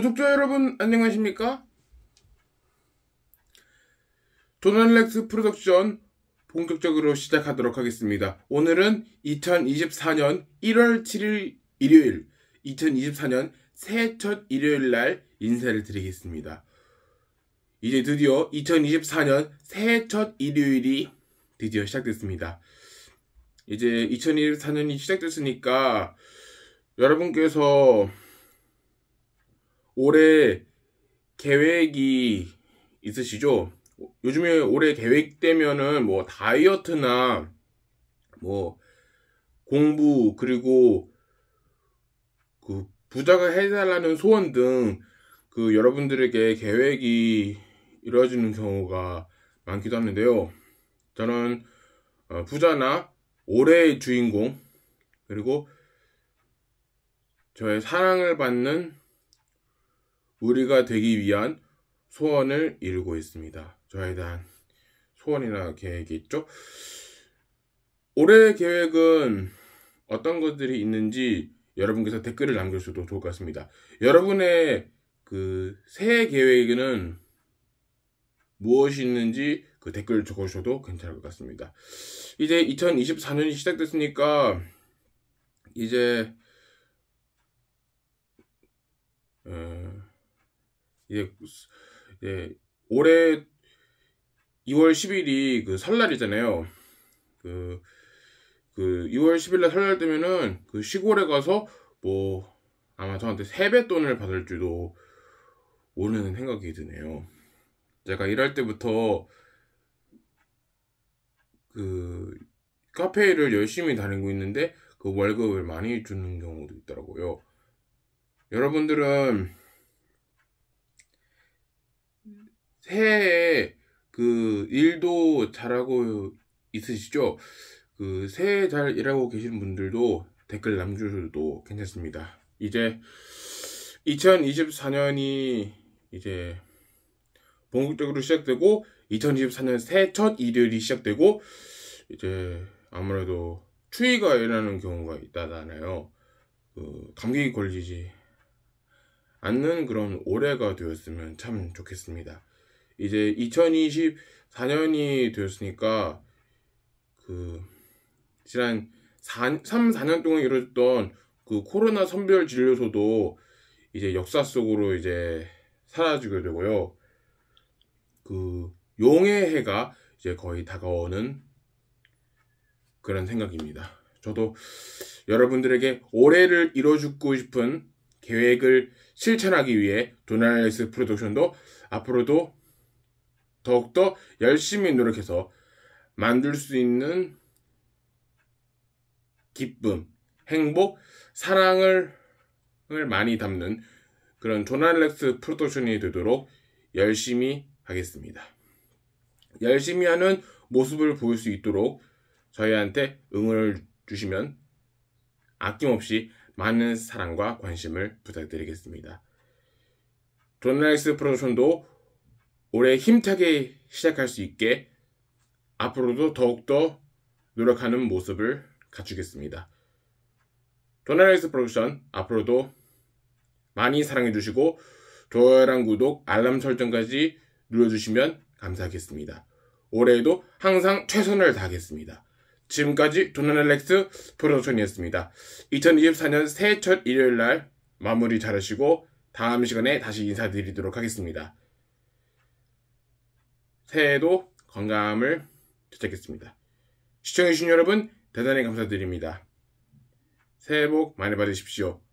구독자 여러분 안녕하십니까? 도널렉스 프로덕션 본격적으로 시작하도록 하겠습니다. 오늘은 2024년 1월 7일 일요일 2024년 새해 첫 일요일 날 인사를 드리겠습니다. 이제 드디어 2024년 새해 첫 일요일이 드디어 시작됐습니다. 이제 2024년이 시작됐으니까 여러분께서 올해 계획이 있으시죠? 요즘에 올해 계획되면은 뭐 다이어트나 뭐 공부 그리고 그 부자가 해달라는 소원 등 그 여러분들에게 계획이 이루어지는 경우가 많기도 하는데요. 저는 어, 부자나 올해의 주인공 그리고 저의 사랑을 받는 우리가 되기 위한 소원을 이루고 있습니다. 저에 대한 소원이나 계획이 있죠. 올해 계획은 어떤 것들이 있는지 여러분께서 댓글을 남겨주셔도 좋을 것 같습니다. 여러분의 그 새해 계획에는 무엇이 있는지 그 댓글을 적어주셔도 괜찮을 것 같습니다. 이제 2024년이 시작됐으니까 이제 어, 이 예, 올해 2월 10일이 그 설날이잖아요. 그, 그 2월 10일 날 설날 되면은 그 시골에 가서 뭐 아마 저한테 세뱃돈을 받을지도 모르는 생각이 드네요. 제가 일할 때부터 그 카페를 열심히 다니고 있는데 그 월급을 많이 주는 경우도 있더라고요. 여러분들은 새해 그 일도 잘하고 있으시죠? 그 새해 잘 일하고 계신 분들도 댓글 남겨주셔도 괜찮습니다. 이제 2024년이 이제 본격적으로 시작되고 2024년 새해 첫 일요일이 시작되고 이제 아무래도 추위가 일어나는 경우가 있다잖아요. 그 감기 걸리지 않는 그런 올해가 되었으면 참 좋겠습니다. 이제 2024년이 되었으니까 그 지난 4, 3, 4년 동안 이루어졌던그 코로나 선별 진료소도 이제 역사 속으로 이제 사라지게 되고요. 그 용의 해가 이제 거의 다가오는 그런 생각입니다. 저도 여러분들에게 올해를 이뤄주고 싶은 계획을 실천하기 위해 도널스 프로덕션도 앞으로도 더욱더 열심히 노력해서 만들 수 있는 기쁨, 행복, 사랑을 많이 담는 그런 조날렉스 프로덕션이 되도록 열심히 하겠습니다. 열심히 하는 모습을 보일 수 있도록 저희한테 응원을 주시면 아낌없이 많은 사랑과 관심을 부탁드리겠습니다. 존나이스 프로듀션도 올해 힘차게 시작할 수 있게 앞으로도 더욱더 노력하는 모습을 갖추겠습니다. 존나라이스프로듀션 앞으로도 많이 사랑해주시고 좋아요랑 구독, 알람 설정까지 눌러주시면 감사하겠습니다. 올해에도 항상 최선을 다하겠습니다. 지금까지 도나엘렉스 프로덕션이었습니다. 2024년 새해 첫 일요일 날 마무리 잘하시고 다음 시간에 다시 인사드리도록 하겠습니다. 새해에도 건강함을 되찾겠습니다. 시청해주신 여러분 대단히 감사드립니다. 새해 복 많이 받으십시오.